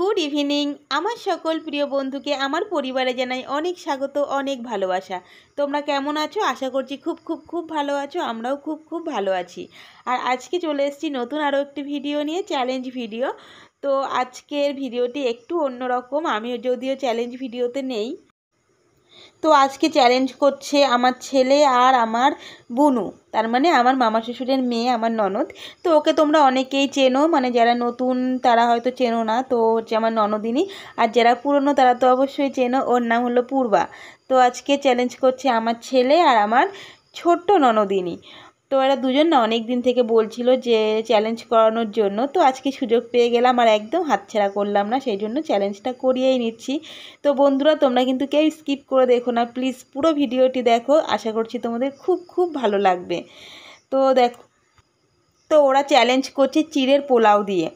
good evening আমার সকল প্রিয় বন্ধুকে আমার পরিবারে জানাই অনেক স্বাগত অনেক ভালোবাসা তোমরা কেমন আছো আশা করছি খুব খুব খুব ভালো আছো আমরাও খুব খুব ভালো আছি আর আজকে চলে এসেছি নতুন আরও একটি ভিডিও নিয়ে চ্যালেঞ্জ ভিডিও তো আজকের ভিডিওটি একটু অন্যরকম আমি যদিও চ্যালেঞ্জ ভিডিওতে নেই তো আজকে চ্যালেঞ্জ করছে আমার ছেলে আর আমার বুনু তার মানে আমার মামা শ্বশুরের মেয়ে আমার ননদ তো ওকে তোমরা অনেকেই চেনো মানে যারা নতুন তারা হয়তো চেনো না তো হচ্ছে আমার ননদিনী আর যারা পুরনো তারা তো অবশ্যই চেনো ওর নাম হলো পূর্বা তো আজকে চ্যালেঞ্জ করছে আমার ছেলে আর আমার ছোট্ট ননদিনী তো এরা দুজন না অনেক দিন থেকে বলছিল যে চ্যালেঞ্জ করানোর জন্য তো আজকে সুযোগ পেয়ে গেলাম আর একদম হাতছাড়া করলাম না সেই জন্য চ্যালেঞ্জটা করিয়েই নিচ্ছি তো বন্ধুরা তোমরা কিন্তু কেউ স্কিপ করে দেখো না প্লিজ পুরো ভিডিওটি দেখো আশা করছি তোমাদের খুব খুব ভালো লাগবে তো দেখো তো ওরা চ্যালেঞ্জ করছে চিড়ের পোলাও দিয়ে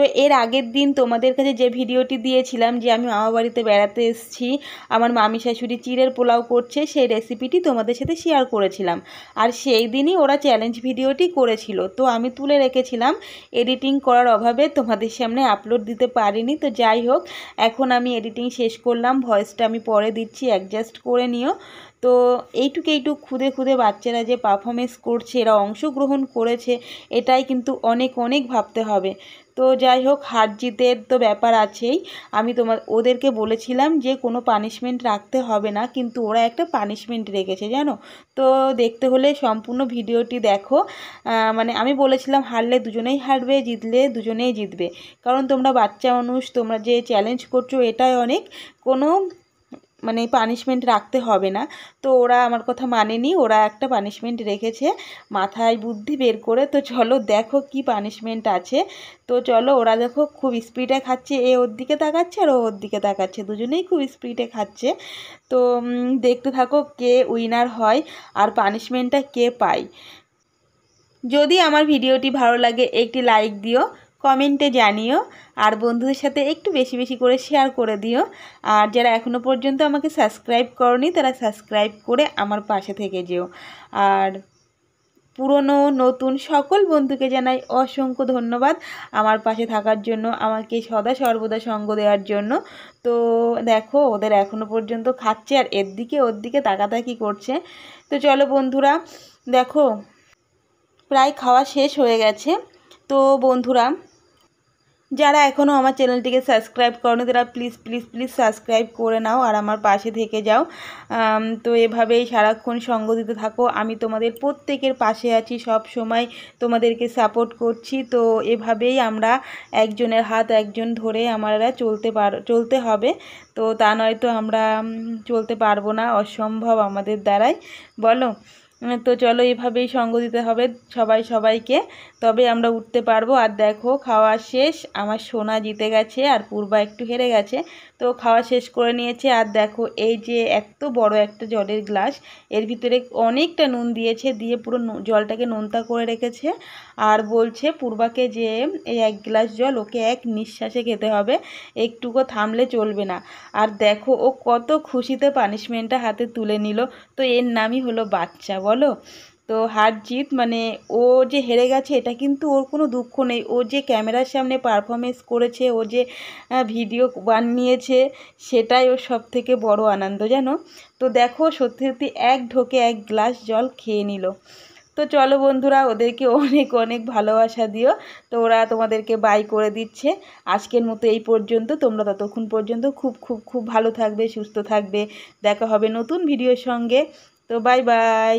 তো এর আগের দিন তোমাদের কাছে যে ভিডিওটি দিয়েছিলাম যে আমি মামা বাড়িতে বেড়াতে এসেছি আমার মামি শাশুড়ি চিড়ের পোলাও করছে সেই রেসিপিটি তোমাদের সাথে শেয়ার করেছিলাম আর সেই দিনই ওরা চ্যালেঞ্জ ভিডিওটি করেছিল তো আমি তুলে রেখেছিলাম এডিটিং করার অভাবে তোমাদের সামনে আপলোড দিতে পারিনি তো যাই হোক এখন আমি এডিটিং শেষ করলাম ভয়েসটা আমি পরে দিচ্ছি অ্যাডজাস্ট করে নিও তো এইটুকু এইটুক খুদে খুদে বাচ্চারা যে পারফরমেন্স করছে এরা অংশগ্রহণ করেছে এটাই কিন্তু অনেক অনেক ভাবতে হবে তো যাই হোক হার জিতের তো ব্যাপার আছেই আমি তোমার ওদেরকে বলেছিলাম যে কোনো পানিশমেন্ট রাখতে হবে না কিন্তু ওরা একটা পানিশমেন্ট রেখেছে জানো তো দেখতে হলে সম্পূর্ণ ভিডিওটি দেখো মানে আমি বলেছিলাম হারলে দুজনেই হারবে জিতলে দুজনেই জিতবে কারণ তোমরা বাচ্চা মানুষ তোমরা যে চ্যালেঞ্জ করছো এটাই অনেক কোনো মানে পানিশমেন্ট রাখতে হবে না তো ওরা আমার কথা মানেনি ওরা একটা পানিশমেন্ট রেখেছে মাথায় বুদ্ধি বের করে তো চলো দেখো কি পানিশমেন্ট আছে তো চলো ওরা দেখো খুব স্পিডে খাচ্ছে এ ওর দিকে তাকাচ্ছে আর ওর দিকে তাকাচ্ছে দুজনেই খুব স্পিডে খাচ্ছে তো দেখতে থাকো কে উইনার হয় আর পানিশমেন্টটা কে পায় যদি আমার ভিডিওটি ভালো লাগে একটি লাইক দিও কমেন্টে জানিও আর বন্ধুদের সাথে একটু বেশি বেশি করে শেয়ার করে দিও আর যারা এখনও পর্যন্ত আমাকে সাবস্ক্রাইব করনি তারা সাবস্ক্রাইব করে আমার পাশে থেকে যেও আর পুরনো নতুন সকল বন্ধুকে জানাই অসংখ্য ধন্যবাদ আমার পাশে থাকার জন্য আমাকে সদা সর্বদা সঙ্গ দেওয়ার জন্য তো দেখো ওদের এখনও পর্যন্ত খাচ্ছে আর এর দিকে ওর দিকে তাকাতাকি করছে তো চলো বন্ধুরা দেখো প্রায় খাওয়া শেষ হয়ে গেছে তো বন্ধুরা যারা এখনও আমার চ্যানেলটিকে সাবস্ক্রাইব করো তারা প্লিজ প্লিজ প্লিজ সাবস্ক্রাইব করে নাও আর আমার পাশে থেকে যাও তো এভাবেই সারাক্ষণ সঙ্গ দিতে থাকো আমি তোমাদের প্রত্যেকের পাশে আছি সব সময় তোমাদেরকে সাপোর্ট করছি তো এভাবেই আমরা একজনের হাত একজন ধরে আমরা চলতে পার চলতে হবে তো তা নয়তো আমরা চলতে পারবো না অসম্ভব আমাদের দ্বারাই বলো তো চলো এভাবেই সঙ্গ দিতে হবে সবাই সবাইকে তবে আমরা উঠতে পারবো আর দেখো খাওয়া শেষ আমার সোনা জিতে গেছে আর পূর্বা একটু হেরে গেছে তো খাওয়া শেষ করে নিয়েছে আর দেখো এই যে এত বড় একটা জলের গ্লাস এর ভিতরে অনেকটা নুন দিয়েছে দিয়ে পুরো জলটাকে নোনতা করে রেখেছে আর বলছে পূর্বাকে যে এই এক গ্লাস জল ওকে এক নিঃশ্বাসে খেতে হবে একটুকু থামলে চলবে না আর দেখো ও কত খুশিতে পানিশমেন্টটা হাতে তুলে নিল তো এর নামই হলো বাচ্চা বলো তো হার জিত মানে ও যে হেরে গেছে এটা কিন্তু ওর কোনো দুঃখ নেই ও যে ক্যামেরার সামনে পারফরমেন্স করেছে ও যে ভিডিও বানিয়েছে সেটাই ওর সব থেকে বড় আনন্দ যেন তো দেখো সত্যি সত্যি এক ঢোকে এক গ্লাস জল খেয়ে নিল তো চলো বন্ধুরা ওদেরকে অনেক অনেক ভালোবাসা দিও তো ওরা তোমাদেরকে বাই করে দিচ্ছে আজকের মতো এই পর্যন্ত তোমরা ততক্ষণ পর্যন্ত খুব খুব খুব ভালো থাকবে সুস্থ থাকবে দেখা হবে নতুন ভিডিওর সঙ্গে তো বাই বাই